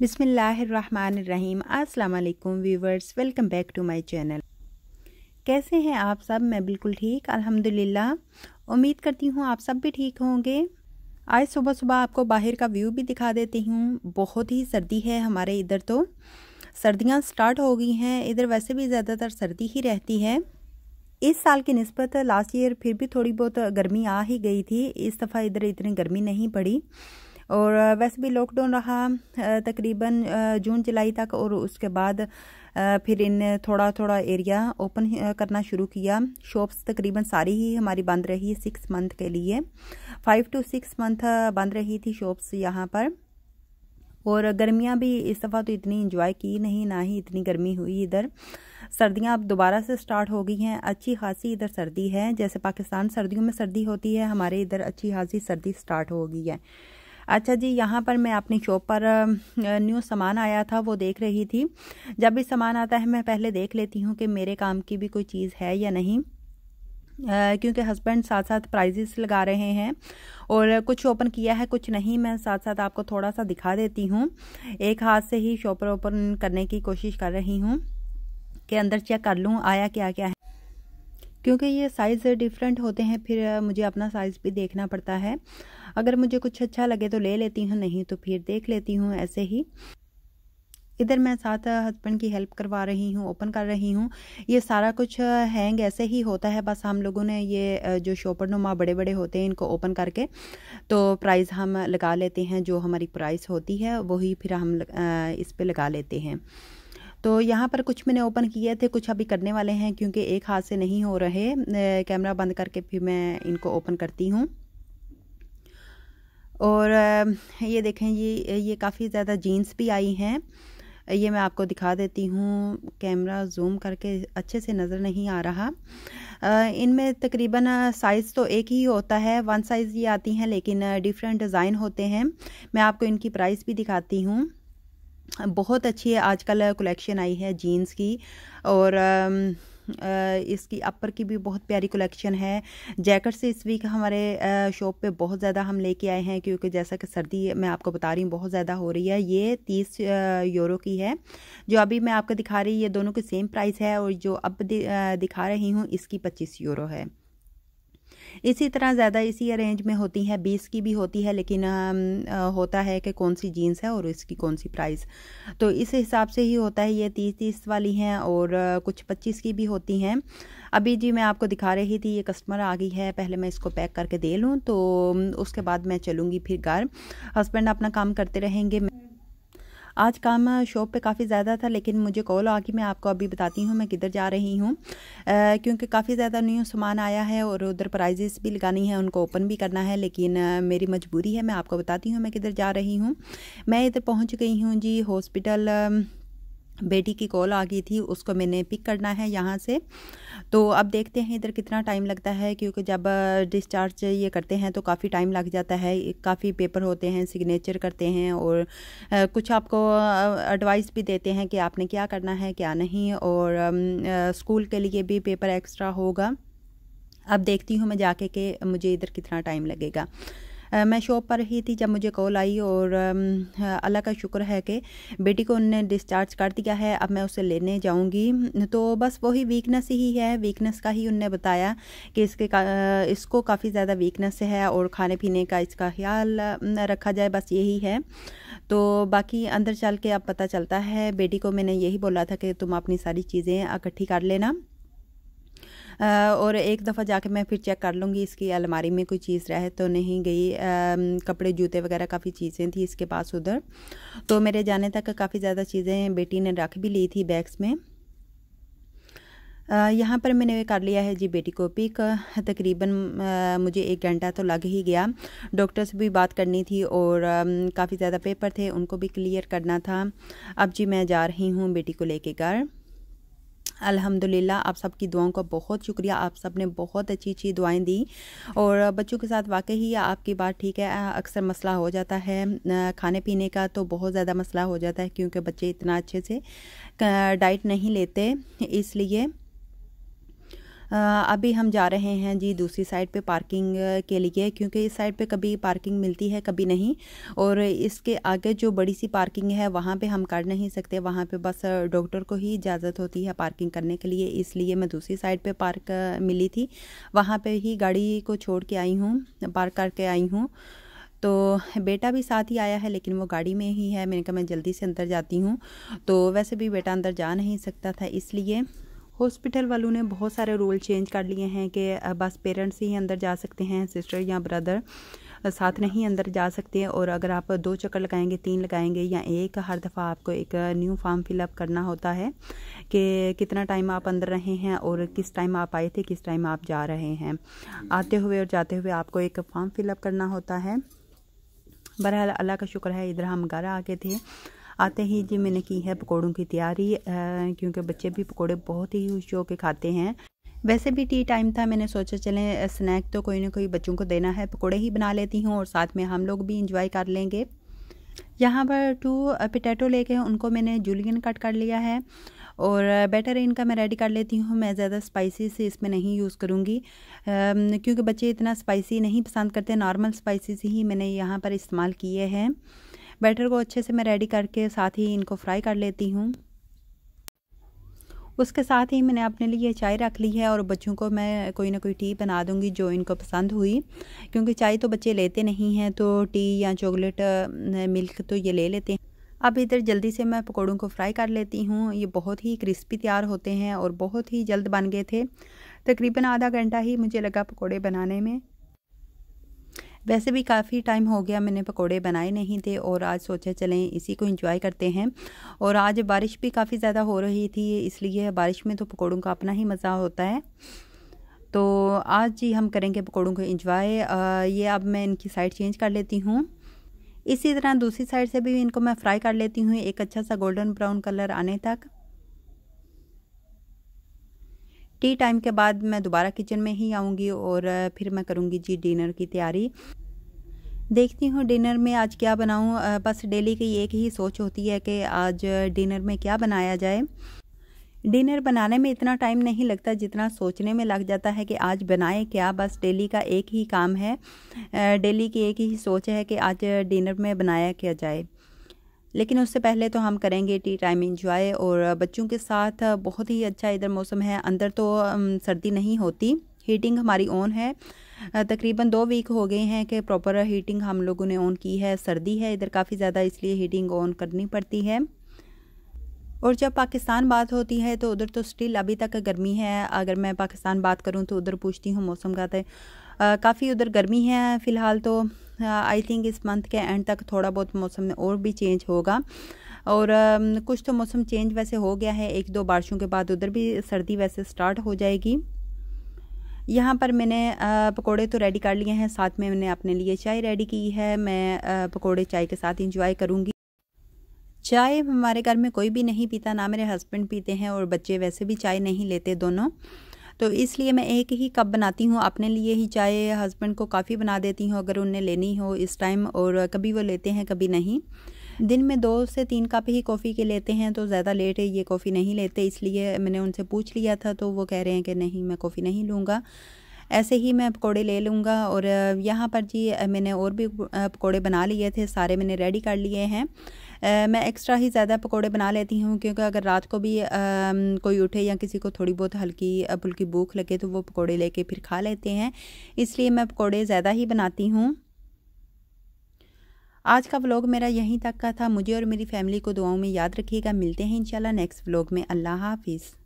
बिसमीम् अल्लाम viewers welcome back to my channel कैसे हैं आप सब मैं बिल्कुल ठीक अल्हम्दुलिल्लाह उम्मीद करती हूँ आप सब भी ठीक होंगे आज सुबह सुबह आपको बाहर का व्यू भी दिखा देती हूँ बहुत ही सर्दी है हमारे इधर तो सर्दियाँ स्टार्ट हो गई हैं इधर वैसे भी ज़्यादातर सर्दी ही रहती है इस साल की नस्बत लास्ट ईयर फिर भी थोड़ी बहुत गर्मी आ ही गई थी इस दफ़ा इधर इतनी गर्मी नहीं पड़ी और वैसे भी लॉकडाउन रहा तकरीबन जून जुलाई तक और उसके बाद फिर इन थोड़ा थोड़ा एरिया ओपन करना शुरू किया शॉप्स तकरीबन सारी ही हमारी बंद रही सिक्स मंथ के लिए फाइव टू सिक्स मंथ बंद रही थी शॉप्स यहाँ पर और गर्मियाँ भी इस दफ़ा तो इतनी इंजॉय की नहीं ना ही इतनी गर्मी हुई इधर सर्दियाँ अब दोबारा से स्टार्ट हो गई हैं अच्छी खासी इधर सर्दी है जैसे पाकिस्तान सर्दियों में सर्दी होती है हमारे इधर अच्छी खासी सर्दी स्टार्ट हो गई है अच्छा जी यहाँ पर मैं अपनी शॉप पर न्यू सामान आया था वो देख रही थी जब भी सामान आता है मैं पहले देख लेती हूँ कि मेरे काम की भी कोई चीज़ है या नहीं Uh, क्योंकि हस्बैंड साथ साथ प्राइजेस लगा रहे हैं और कुछ ओपन किया है कुछ नहीं मैं साथ साथ आपको थोड़ा सा दिखा देती हूँ एक हाथ से ही शॉपर ओपन करने की कोशिश कर रही हूँ कि अंदर चेक कर लूँ आया क्या क्या है क्योंकि ये साइज़ डिफरेंट होते हैं फिर मुझे अपना साइज़ भी देखना पड़ता है अगर मुझे कुछ अच्छा लगे तो ले लेती हूँ नहीं तो फिर देख लेती हूँ ऐसे ही इधर मैं साथ हस्बैंड की हेल्प करवा रही हूँ ओपन कर रही हूँ ये सारा कुछ हैंग ऐसे ही होता है बस हम लोगों ने ये जो शोपर नुमा बड़े बड़े होते हैं इनको ओपन करके तो प्राइस हम लगा लेते हैं जो हमारी प्राइस होती है वही फिर हम इस पर लगा लेते हैं तो यहाँ पर कुछ मैंने ओपन किए थे कुछ अभी करने वाले हैं क्योंकि एक हाथ से नहीं हो रहे कैमरा बंद करके फिर मैं इनको ओपन करती हूँ और ये देखें ये ये काफ़ी ज़्यादा जीन्स भी आई हैं ये मैं आपको दिखा देती हूँ कैमरा जूम करके अच्छे से नज़र नहीं आ रहा इनमें तकरीबन साइज़ तो एक ही होता है वन साइज़ ये आती हैं लेकिन डिफरेंट डिज़ाइन होते हैं मैं आपको इनकी प्राइस भी दिखाती हूँ बहुत अच्छी आजकल कलेक्शन आई है जीन्स की और इसकी अपर की भी बहुत प्यारी कलेक्शन है जैकेट से इस वीक हमारे शॉप पे बहुत ज़्यादा हम लेके आए हैं क्योंकि जैसा कि सर्दी मैं आपको बता रही हूँ बहुत ज़्यादा हो रही है ये तीस यूरो की है जो अभी मैं आपको दिखा रही ये दोनों की सेम प्राइस है और जो अब दिखा रही हूँ इसकी पच्चीस यूरो है इसी तरह ज़्यादा इसी अरेंज में होती हैं बीस की भी होती है लेकिन आ, आ, होता है कि कौन सी जीन्स है और इसकी कौन सी प्राइस तो इस हिसाब से ही होता है ये तीस तीस वाली हैं और आ, कुछ पच्चीस की भी होती हैं अभी जी मैं आपको दिखा रही थी ये कस्टमर आ गई है पहले मैं इसको पैक करके दे लूँ तो उसके बाद मैं चलूँगी फिर घर हस्बैंड अपना काम करते रहेंगे आज काम शॉप पे काफ़ी ज़्यादा था लेकिन मुझे कॉल आ गई मैं आपको अभी बताती हूँ मैं किधर जा रही हूँ क्योंकि काफ़ी ज़्यादा न्यू सामान आया है और उधर प्राइजेस भी लगानी है उनको ओपन भी करना है लेकिन मेरी मजबूरी है मैं आपको बताती हूँ मैं किधर जा रही हूँ मैं इधर पहुँच गई हूँ जी हॉस्पिटल बेटी की कॉल आ गई थी उसको मैंने पिक करना है यहाँ से तो अब देखते हैं इधर कितना टाइम लगता है क्योंकि जब डिस्चार्ज ये करते हैं तो काफ़ी टाइम लग जाता है काफ़ी पेपर होते हैं सिग्नेचर करते हैं और कुछ आपको एडवाइस भी देते हैं कि आपने क्या करना है क्या नहीं और स्कूल के लिए भी पेपर एक्स्ट्रा होगा अब देखती हूँ मैं जाके कि मुझे इधर कितना टाइम लगेगा मैं शॉप पर ही थी जब मुझे कॉल आई और अल्लाह का शुक्र है कि बेटी को उनने डिस्चार्ज कर दिया है अब मैं उसे लेने जाऊंगी तो बस वही वीकनेस ही है वीकनेस का ही उनने बताया कि इसके का, इसको काफ़ी ज़्यादा वीकनेस है और खाने पीने का इसका ख्याल रखा जाए बस यही है तो बाकी अंदर चल के अब पता चलता है बेटी को मैंने यही बोला था कि तुम अपनी सारी चीज़ें इकट्ठी कर लेना और एक दफ़ा जाके मैं फिर चेक कर लूँगी इसकी अलमारी में कोई चीज़ रह तो नहीं गई कपड़े जूते वगैरह काफ़ी चीज़ें थी इसके पास उधर तो मेरे जाने तक काफ़ी ज़्यादा चीज़ें बेटी ने रख भी ली थी बैग्स में यहाँ पर मैंने कर लिया है जी बेटी को पिक तकरीबन मुझे एक घंटा तो लग ही गया डॉक्टर से भी बात करनी थी और काफ़ी ज़्यादा पेपर थे उनको भी क्लियर करना था अब जी मैं जा रही हूँ बेटी को लेके घर अल्हम्दुलिल्लाह आप सबकी दुआओं का बहुत शुक्रिया आप सब ने बहुत अच्छी अच्छी दुआएं दी और बच्चों के साथ वाकई ही आपकी बात ठीक है अक्सर मसला हो जाता है खाने पीने का तो बहुत ज़्यादा मसला हो जाता है क्योंकि बच्चे इतना अच्छे से डाइट नहीं लेते इसलिए अभी हम जा रहे हैं जी दूसरी साइड पे पार्किंग के लिए क्योंकि इस साइड पे कभी पार्किंग मिलती है कभी नहीं और इसके आगे जो बड़ी सी पार्किंग है वहाँ पे हम कर नहीं सकते वहाँ पे बस डॉक्टर को ही इजाज़त होती है पार्किंग करने के लिए इसलिए मैं दूसरी साइड पे पार्क मिली थी वहाँ पे ही गाड़ी को छोड़ के आई हूँ पार्क करके आई हूँ तो बेटा भी साथ ही आया है लेकिन वो गाड़ी में ही है मैंने कहा मैं जल्दी से अंदर जाती हूँ तो वैसे भी बेटा अंदर जा नहीं सकता था इसलिए हॉस्पिटल वालों ने बहुत सारे रूल चेंज कर लिए हैं कि बस पेरेंट्स ही अंदर जा सकते हैं सिस्टर या ब्रदर साथ नहीं अंदर जा सकते हैं और अगर आप दो चक्कर लगाएंगे तीन लगाएंगे या एक हर दफ़ा आपको एक न्यू फॉर्म फिलअप करना होता है कि कितना टाइम आप अंदर रहे हैं और किस टाइम आप आए थे किस टाइम आप जा रहे हैं आते हुए और जाते हुए आपको एक फॉर्म फिलअप करना होता है बहरहाल अल्लाह का शुक्र है इधर हम घर आ गए थे आते ही जी मैंने की है पकौड़ों की तैयारी क्योंकि बच्चे भी पकौड़े बहुत ही खुश होकर खाते हैं वैसे भी टी टाइम था मैंने सोचा चलें स्नैक तो कोई ना कोई बच्चों को देना है पकौड़े ही बना लेती हूँ और साथ में हम लोग भी इंजॉय कर लेंगे यहाँ पर टू पटेटो लेके उनको मैंने जूलियन कट कर लिया है और बेटर इनका मैं रेडी कर लेती हूँ मैं ज़्यादा स्पाइसी से इसमें नहीं यूज़ करूँगी क्योंकि बच्चे इतना स्पाइसी नहीं पसंद करते नॉर्मल स्पाइसी ही मैंने यहाँ पर इस्तेमाल किए हैं बैटर को अच्छे से मैं रेडी करके साथ ही इनको फ्राई कर लेती हूँ उसके साथ ही मैंने अपने लिए चाय रख ली है और बच्चों को मैं कोई ना कोई टी बना दूंगी जो इनको पसंद हुई क्योंकि चाय तो बच्चे लेते नहीं हैं तो टी या चॉकलेट मिल्क तो ये ले लेते हैं अब इधर जल्दी से मैं पकौड़ों को फ्राई कर लेती हूँ ये बहुत ही क्रिस्पी तैयार होते हैं और बहुत ही जल्द बन गए थे तकरीबन आधा घंटा ही मुझे लगा पकौड़े बनाने में वैसे भी काफ़ी टाइम हो गया मैंने पकोड़े बनाए नहीं थे और आज सोचे चलें इसी को इंजॉय करते हैं और आज बारिश भी काफ़ी ज़्यादा हो रही थी इसलिए बारिश में तो पकौड़ों का अपना ही मज़ा होता है तो आज ही हम करेंगे पकौड़ों को इंजॉय ये अब मैं इनकी साइड चेंज कर लेती हूँ इसी तरह दूसरी साइड से भी इनको मैं फ्राई कर लेती हूँ एक अच्छा सा गोल्डन ब्राउन कलर आने तक टी टाइम के बाद मैं दोबारा किचन में ही आऊँगी और फिर मैं करूँगी जी डिनर की तैयारी देखती हूँ डिनर में आज क्या बनाऊँ बस डेली की एक ही सोच होती है कि आज डिनर में क्या बनाया जाए डिनर बनाने में इतना टाइम नहीं लगता जितना सोचने में लग जाता है कि आज बनाए क्या बस डेली का एक ही काम है डेली की एक ही सोच है कि आज डिनर में बनाया क्या जाए लेकिन उससे पहले तो हम करेंगे टी टाइम इंजॉय और बच्चों के साथ बहुत ही अच्छा इधर मौसम है अंदर तो सर्दी नहीं होती हीटिंग हमारी ऑन है तकरीबन दो वीक हो गए हैं कि प्रॉपर हीटिंग हम लोगों ने ऑन की है सर्दी है इधर काफ़ी ज़्यादा इसलिए हीटिंग ऑन करनी पड़ती है और जब पाकिस्तान बात होती है तो उधर तो स्टिल अभी तक गर्मी है अगर मैं पाकिस्तान बात करूं तो उधर पूछती हूं मौसम का तो काफ़ी उधर गर्मी है फ़िलहाल तो आई थिंक इस मंथ के एंड तक थोड़ा बहुत मौसम में और भी चेंज होगा और कुछ तो मौसम चेंज वैसे हो गया है एक दो बारिशों के बाद उधर भी सर्दी वैसे स्टार्ट हो जाएगी यहाँ पर मैंने पकोड़े तो रेडी कर लिए हैं साथ में मैंने अपने लिए चाय रेडी की है मैं पकोड़े चाय के साथ इंजॉय करूँगी चाय हमारे घर में कोई भी नहीं पीता ना मेरे हस्बैंड पीते हैं और बच्चे वैसे भी चाय नहीं लेते दोनों तो इसलिए मैं एक ही कप बनाती हूँ अपने लिए ही चाय हस्बैंड को काफ़ी बना देती हूँ अगर उन्हें लेनी हो इस टाइम और कभी वो लेते हैं कभी नहीं दिन में दो से तीन कप ही कॉफ़ी के लेते हैं तो ज़्यादा लेट है ये कॉफ़ी नहीं लेते इसलिए मैंने उनसे पूछ लिया था तो वो कह रहे हैं कि नहीं मैं कॉफ़ी नहीं लूँगा ऐसे ही मैं पकोड़े ले लूँगा और यहाँ पर जी मैंने और भी पकोड़े बना लिए थे सारे मैंने रेडी कर लिए हैं मैं एक्स्ट्रा ही ज़्यादा पकौड़े बना लेती हूँ क्योंकि अगर रात को भी कोई उठे या किसी को थोड़ी बहुत हल्की फुल्की भूख लगे तो वो पकौड़े लेके फिर खा लेते हैं इसलिए मैं पकौड़े ज़्यादा ही बनाती हूँ आज का व्लॉग मेरा यहीं तक का था मुझे और मेरी फैमिली को दुआओं में याद रखिएगा मिलते हैं इंशाल्लाह नेक्स्ट व्लॉग में अल्लाह हाफिज़